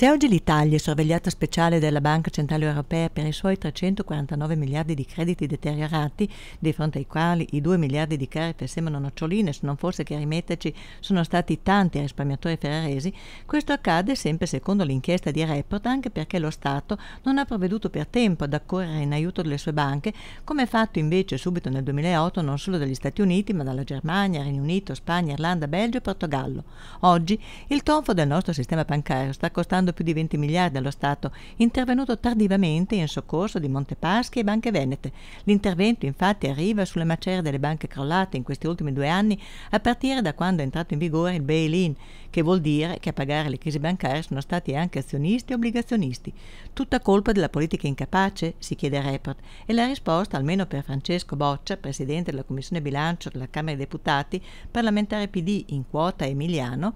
Se oggi l'Italia è sorvegliata speciale dalla Banca Centrale Europea per i suoi 349 miliardi di crediti deteriorati, di fronte ai quali i 2 miliardi di carte sembrano noccioline, se non fosse che a rimetterci sono stati tanti risparmiatori ferraresi, questo accade sempre secondo l'inchiesta di Report anche perché lo Stato non ha provveduto per tempo ad accorrere in aiuto delle sue banche, come fatto invece subito nel 2008 non solo dagli Stati Uniti, ma dalla Germania, Regno Unito, Spagna, Irlanda, Belgio e Portogallo. Oggi il tonfo del nostro sistema bancario sta costando costando più di 20 miliardi allo Stato, intervenuto tardivamente in soccorso di Montepaschi e Banche Venete. L'intervento infatti arriva sulle macerie delle banche crollate in questi ultimi due anni a partire da quando è entrato in vigore il bail-in, che vuol dire che a pagare le crisi bancarie sono stati anche azionisti e obbligazionisti. Tutta colpa della politica incapace? si chiede il report e la risposta, almeno per Francesco Boccia, presidente della Commissione Bilancio della Camera dei Deputati, parlamentare PD in quota emiliano,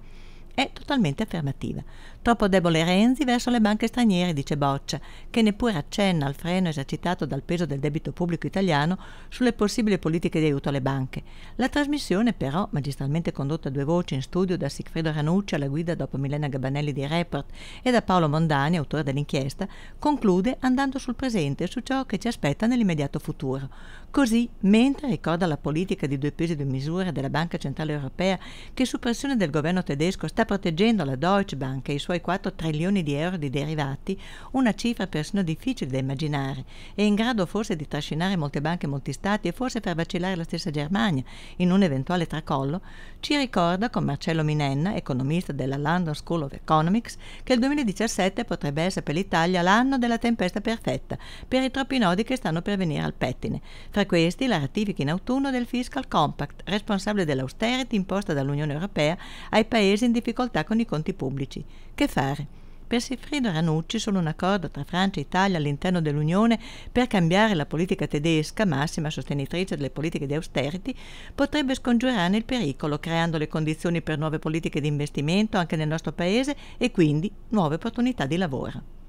è totalmente affermativa. Troppo debole Renzi verso le banche straniere, dice Boccia, che neppure accenna al freno esercitato dal peso del debito pubblico italiano sulle possibili politiche di aiuto alle banche. La trasmissione, però, magistralmente condotta a due voci in studio da Sigfrido Ranucci alla guida dopo Milena Gabanelli di Report e da Paolo Mondani, autore dell'inchiesta, conclude andando sul presente e su ciò che ci aspetta nell'immediato futuro. Così, mentre ricorda la politica di due pesi e due misure della Banca Centrale Europea che su pressione del governo tedesco sta proteggendo la Deutsche Bank e i suoi 4 trilioni di euro di derivati, una cifra persino difficile da immaginare e in grado forse di trascinare molte banche e molti stati e forse far vacillare la stessa Germania in un eventuale tracollo, ci ricorda con Marcello Minenna, economista della London School of Economics, che il 2017 potrebbe essere per l'Italia l'anno della tempesta perfetta per i troppi nodi che stanno per venire al pettine. Fra questi la ratifica in autunno del Fiscal Compact, responsabile dell'austerity imposta dall'Unione Europea ai paesi in difficoltà difficoltà con i conti pubblici. Che fare? Per Siffredo Ranucci solo un accordo tra Francia e Italia all'interno dell'Unione per cambiare la politica tedesca, massima sostenitrice delle politiche di austerity, potrebbe scongiurarne il pericolo, creando le condizioni per nuove politiche di investimento anche nel nostro Paese e quindi nuove opportunità di lavoro.